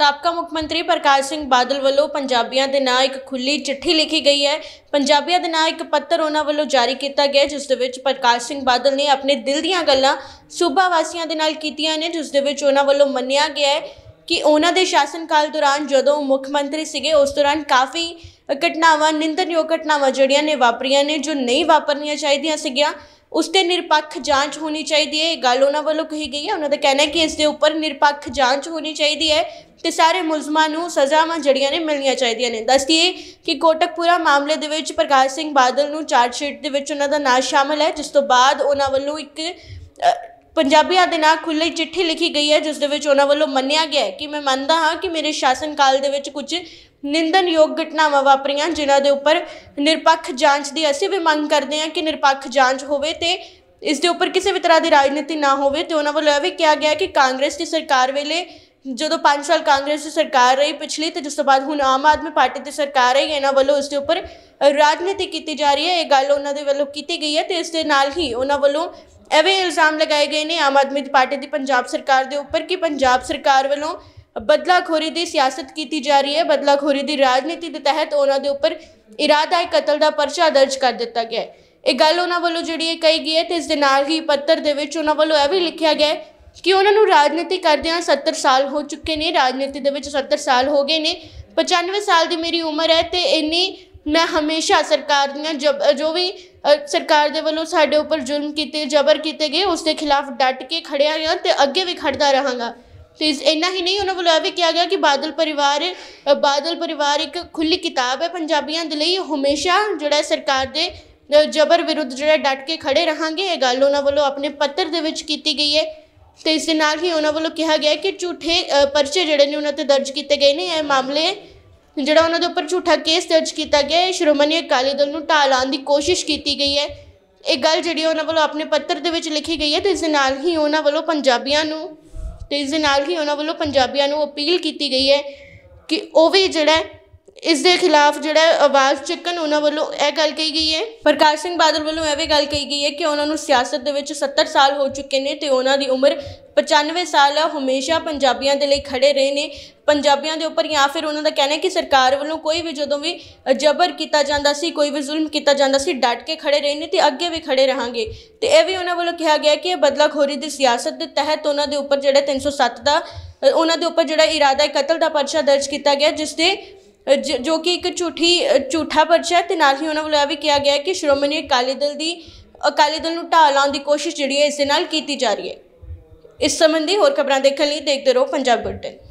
ਸਾਬਕਾ ਮੁੱਖ ਮੰਤਰੀ ਪ੍ਰਕਾਸ਼ ਸਿੰਘ ਬਾਦਲ ਵੱਲੋਂ ਪੰਜਾਬੀਆਂ ਦੇ ਨਾਂ ਇੱਕ ਖੁੱਲੀ ਚਿੱਠੀ ਲਿਖੀ ਗਈ ਹੈ ਪੰਜਾਬੀਆਂ ਦੇ ਨਾਂ ਇੱਕ ਪੱਤਰ ਉਹਨਾਂ ਵੱਲੋਂ ਜਾਰੀ ਕੀਤਾ ਗਿਆ ਜਿਸ ਦੇ ਵਿੱਚ ਪ੍ਰਕਾਸ਼ ਸਿੰਘ ਬਾਦਲ ਨੇ ਆਪਣੇ ਦਿਲ ਦੀਆਂ ਗੱਲਾਂ ਸੂਬਾ ਵਾਸੀਆਂ ਦੇ ਨਾਲ ਕੀਤੀਆਂ ਨੇ ਜਿਸ ਦੇ ਵਿੱਚ ਉਹਨਾਂ ਵੱਲੋਂ ਮੰਨਿਆ ਗਿਆ ਹੈ ਕਿ ਉਹਨਾਂ ਦੇ ਸ਼ਾਸਨ ਕਾਲ ਦੌਰਾਨ ਜਦੋਂ ਮੁੱਖ ਮੰਤਰੀ ਸੀਗੇ ਉਸ ਦੌਰਾਨ ਕਾਫੀ ਘਟਨਾਵਾਂ ਨਿੰਦਨਯੋਗ ਘਟਨਾਵਾਂ ਜਿਹੜੀਆਂ ਨੇ ਵਾਪਰੀਆਂ ਨੇ ਜੋ ਨਹੀਂ ਵਾਪਰਨੀਆਂ ਚਾਹੀਦੀਆਂ ਸੀਗੀਆਂ ਉਸ ਤੇ ਨਿਰਪੱਖ ਜਾਂਚ ਹੋਣੀ ਚਾਹੀਦੀ ਹੈ ਇਹ ਗੱਲ ਉਹਨਾਂ ਵੱਲੋਂ ਕਹੀ ਗਈ ਹੈ ਉਹਨਾਂ ਦਾ ਕਹਿਣਾ ਹੈ ਕਿ ਇਸ ਦੇ ਉੱਪਰ ਨਿਰਪੱਖ ਜਾਂਚ ਹੋਣੀ ਚਾਹੀਦੀ ਹੈ ਤੇ ਸਾਰੇ ਮੁਲਜ਼ਮਾਂ ਨੂੰ ਸਜ਼ਾਵਾਂ ਜੜੀਆਂ ਨੇ ਮਿਲਣੀਆਂ ਚਾਹੀਦੀਆਂ ਨੇ ਹੈ ਕਿ ਕੋਟਕਪੂਰਾ ਮਾਮਲੇ ਦੇ ਵਿੱਚ ਪ੍ਰਕਾਸ਼ ਸਿੰਘ ਬਾਦਲ ਨੂੰ ਚਾਰਜ ਸ਼ੀਟ ਦੇ ਵਿੱਚ ਉਹਨਾਂ ਦਾ ਨਾਮ ਸ਼ਾਮਲ ਹੈ ਜਿਸ ਤੋਂ ਬਾਅਦ ਉਹਨਾਂ ਵੱਲੋਂ ਇੱਕ ਪੰਜਾਬੀਆਂ ਦੇ ਨਾਂ ਖੁੱਲੀ ਚਿੱਠੀ ਲਿਖੀ ਗਈ ਹੈ ਜਿਸ ਦੇ ਵਿੱਚ ਉਹਨਾਂ ਵੱਲੋਂ ਮੰਨਿਆ ਗਿਆ ਹੈ ਕਿ ਮੈਂ ਮੰਨਦਾ ਹਾਂ ਕਿ ਮੇਰੇ ਸ਼ਾਸਨ ਕਾਲ ਦੇ ਵਿੱਚ ਕੁਝ ਨਿੰਦਨਯੋਗ ਘਟਨਾਵਾਂ ਵਾਪਰੀਆਂ ਜਿਨ੍ਹਾਂ ਦੇ ਉੱਪਰ ਨਿਰਪੱਖ ਜਾਂਚ ਦੀ ਅਸੀਂ ਵੀ ਮੰਗ ਕਰਦੇ ਹਾਂ ਕਿ ਨਿਰਪੱਖ ਜਾਂਚ ਹੋਵੇ ਤੇ ਇਸ ਦੇ ਉੱਪਰ ਕਿਸੇ ਵੀ ਤਰ੍ਹਾਂ ਦੀ ਰਾਜਨੀਤੀ ਨਾ ਹੋਵੇ ਤੇ ਉਹਨਾਂ ਵੱਲੋਂ ਇਹ ਵੀ ਕਿਹਾ ਗਿਆ ਕਿ ਕਾਂਗਰਸ ਦੀ ਸਰਕਾਰ ਵੇਲੇ ਜਦੋਂ 5 ਸਾਲ ਕਾਂਗਰਸ ਦੀ ਸਰਕਾਰ ਰਹੀ ਪਿਛਲੀ ਤੇ ਜਿਸ ਤੋਂ ਬਾਅਦ ਹੁਣ ਆਮ ਆਦਮੀ ਪਾਰਟੀ ਦੀ ਸਰਕਾਰ ਹੈ ਇਹਨਾਂ ਵੱਲੋਂ ਇਸ ਦੇ ਉੱਪਰ ਰਾਜਨੀਤੀ ਕੀਤੀ ਜਾ ਰਹੀ ਹੈ ਇਹ ਗੱਲ ਉਹਨਾਂ ਦੇ ਵੱਲੋਂ ਕੀਤੀ ਗਈ ਹੈ ਤੇ ਇਸ ਦੇ ਨਾਲ ਹੀ ਉਹਨਾਂ ਵੱਲੋਂ ਐਵੇਂ ਇਲਜ਼ਾਮ ਲਗਾਏ ਗਏ ਨੇ ਆਮ ਆਦਮੀ ਪਾਰਟੀ ਦੀ ਪੰਜਾਬ ਸਰਕਾਰ ਦੇ ਉੱਪਰ ਕਿ ਪੰਜਾਬ ਸਰਕਾਰ ਵੱਲੋਂ ਬਦਲਾਖੋਰੀ ਦੀ ਸਿਆਸਤ ਕੀਤੀ ਜਾ ਰਹੀ ਹੈ ਬਦਲਾਖੋਰੀ ਦੀ ਰਾਜਨੀਤੀ ਦੇ ਤਹਿਤ ਉਹਨਾਂ ਦੇ ਉੱਪਰ ਇਰਾਦਾ ਕਤਲ ਦਾ ਪਰਚਾ ਦਰਜ ਕਰ ਦਿੱਤਾ ਗਿਆ ਇਹ ਗੱਲ ਉਹਨਾਂ ਵੱਲੋਂ ਜਿਹੜੀ ਇਹ ਕਹੀ ਗਈ ਹੈ ਤੇ ਇਸ ਦੇ ਨਾਲ ਹੀ ਪੱਤਰ ਦੇ ਵਿੱਚ ਉਹਨਾਂ ਵੱਲੋਂ ਇਹ ਵੀ ਲਿਖਿਆ ਗਿਆ ਕਿ ਉਹਨਾਂ ਨੂੰ ਰਾਜਨੀਤੀ ਕਰਦਿਆਂ 70 ਸਾਲ ਹੋ ਚੁੱਕੇ ਨੇ ਰਾਜਨੀਤੀ ਦੇ ਵਿੱਚ 70 ਸਾਲ ਹੋ ਗਏ ਨੇ 95 ਸਾਲ ਦੀ ਮੇਰੀ ਉਮਰ ਹੈ ਤੇ ਇੰਨੀ ਮੈਂ ਹਮੇਸ਼ਾ ਸਰਕਾਰ ਦੀਆਂ ਜਬ- ਜੋ ਵੀ ਸਰਕਾਰ ਦੇ ਵੱਲੋਂ ਸਾਡੇ ਉੱਪਰ ਜ਼ੁਲਮ ਕੀਤੇ ਜਬਰ ਕੀਤੇ ਗਏ ਉਸ ਦੇ ਖਿਲਾਫ ਡਟ ਕੇ ਖੜਿਆ ਰਿਹਾ ਤੇ ਅੱਗੇ ਵੀ ਖੜਦਾ ਰਹਾਂਗਾ ਤੇ ਇਸ- ਇੰਨਾ ਹੀ ਨਹੀਂ ਉਹਨਾਂ ਵੱਲੋਂ ਇਹ ਵੀ ਕਿਹਾ ਗਿਆ ਕਿ ਬਾਦਲ ਪਰਿਵਾਰ ਬਾਦਲ ਪਰਿਵਾਰ ਇੱਕ ਖੁੱਲੀ ਕਿਤਾਬ ਹੈ ਪੰਜਾਬੀਆਂ ਦੇ ਲਈ ਹਮੇਸ਼ਾ ਜਿਹੜਾ ਸਰਕਾਰ ਦੇ ਜਬਰ ਵਿਰੁੱਧ ਜਿਹੜਾ ਡਟ ਕੇ ਖੜੇ ਰਹਾਂਗੇ ਇਹ ਗੱਲ ਉਹਨਾਂ ਵੱਲੋਂ ਆਪਣੇ ਪੱਤਰ ਦੇ ਵਿੱਚ ਕੀਤੀ ਗਈ ਹੈ ਤੇ ਇਸ ਦੇ ਨਾਲ ਹੀ ਉਹਨਾਂ ਵੱਲੋਂ ਕਿਹਾ ਗਿਆ ਕਿ ਝੂਠੇ ਪਰਚੇ ਜਿਹੜੇ ਨੇ ਉਹਨਾਂ ਤੇ ਦਰਜ ਕੀਤੇ ਗਏ ਨੇ ਇਹ ਮਾਮਲੇ ਜਿਹੜਾ ਉਹਨਾਂ ਦੇ ਉੱਪਰ ਝੂਠਾ ਕੇਸ ਦਰਜ ਕੀਤਾ ਗਿਆ ਹੈ ਸ਼੍ਰੋਮਣੀ ਅਕਾਲੀ ਦਲ ਨੂੰ ਢਾਹ ਦੀ ਕੋਸ਼ਿਸ਼ ਕੀਤੀ ਗਈ ਹੈ ਇਹ ਗੱਲ ਜਿਹੜੀ ਉਹਨਾਂ ਵੱਲੋਂ ਆਪਣੇ ਪੱਤਰ ਦੇ ਵਿੱਚ ਲਿਖੀ ਗਈ ਹੈ ਤੇ ਇਸ ਦੇ ਨਾਲ ਹੀ ਉਹਨਾਂ ਵੱਲੋਂ ਪੰਜਾਬੀਆਂ ਨੂੰ ਤੇ ਇਸ ਦੇ ਨਾਲ ਹੀ ਉਹਨਾਂ ਵੱਲੋਂ ਪੰਜਾਬੀਆਂ ਨੂੰ ਅਪੀਲ ਕੀਤੀ ਗਈ ਹੈ ਕਿ ਉਹ ਵੀ ਜਿਹੜਾ ਇਸ ਦੇ ਖਿਲਾਫ ਜਿਹੜਾ ਆਵਾਜ਼ ਚੱਕਣ ਉਹਨਾਂ ਵੱਲੋਂ ਇਹ ਗੱਲ ਕਹੀ ਗਈ ਹੈ ਪ੍ਰਕਾਸ਼ ਸਿੰਘ ਬਾਦਲ ਵੱਲੋਂ ਇਹ ਵੀ ਗੱਲ ਕਹੀ ਗਈ ਹੈ ਕਿ ਉਹਨਾਂ ਨੂੰ ਸਿਆਸਤ ਦੇ ਵਿੱਚ 70 ਸਾਲ ਹੋ ਚੁੱਕੇ ਨੇ ਤੇ ਉਹਨਾਂ ਦੀ ਉਮਰ 95 ਸਾਲ ਆ ਹਮੇਸ਼ਾ ਪੰਜਾਬੀਆਂ ਦੇ ਲਈ ਖੜੇ ਰਹੇ ਨੇ ਪੰਜਾਬੀਆਂ ਦੇ ਉੱਪਰ ਜਾਂ ਫਿਰ ਉਹਨਾਂ ਦਾ ਕਹਿਣਾ ਹੈ ਕਿ ਸਰਕਾਰ ਵੱਲੋਂ ਕੋਈ ਵੀ ਜਦੋਂ ਵੀ ਜ਼ਬਰ ਕੀਤਾ ਜਾਂਦਾ ਸੀ ਕੋਈ ਵੀ ਜ਼ੁਲਮ ਕੀਤਾ ਜਾਂਦਾ ਸੀ ਡਟ ਕੇ ਖੜੇ ਰਹੇ ਨੇ ਤੇ ਅੱਗੇ ਵੀ ਖੜੇ ਰਹਾਂਗੇ ਤੇ ਇਹ ਵੀ ਉਹਨਾਂ ਵੱਲੋਂ ਕਿਹਾ ਗਿਆ ਕਿ ਇਹ ਬਦਲਾਖੋਰੀ ਦੀ ਸਿਆਸਤ ਦੇ ਤਹਿਤ ਉਹਨਾਂ ਦੇ ਉੱਪਰ ਜਿਹੜਾ 307 ਦਾ ਉਹਨਾਂ ਦੇ ਉੱਪਰ ਜਿਹੜਾ ਇਰਾਦਾ ਕਤਲ ਦਾ ਪਰਚਾ ਦਰਜ ਕੀਤਾ ਗਿਆ ਜਿਸ ਦੇ ਜੋ ਕਿ ਇੱਕ ਝੂਠੀ ਝੂਠਾ ਪਰਚਾ ਤੇ ਨਾਲ ਹੀ ਉਹਨਾਂ ਵੱਲੋਂ ਇਹ ਵੀ ਕਿਹਾ ਗਿਆ ਕਿ ਸ਼੍ਰੋਮਣੀ ਅਕਾਲੀ ਦਲ ਦੀ ਅਕਾਲੀ ਦਲ ਨੂੰ ਢਾਹ ਲਾਉਣ ਦੀ ਕੋਸ਼ਿਸ਼ ਜਿਹੜੀ ਹੈ ਇਸ ਨਾਲ ਕੀਤੀ ਜਾ ਰਹੀ ਹੈ ਇਸ ਸੰਬੰਧੀ ਹੋਰ ਖਬਰਾਂ ਦੇਖਣ ਲਈ ਦੇਖਦੇ ਰਹੋ ਪੰਜਾਬ ਬੁਲਟਨ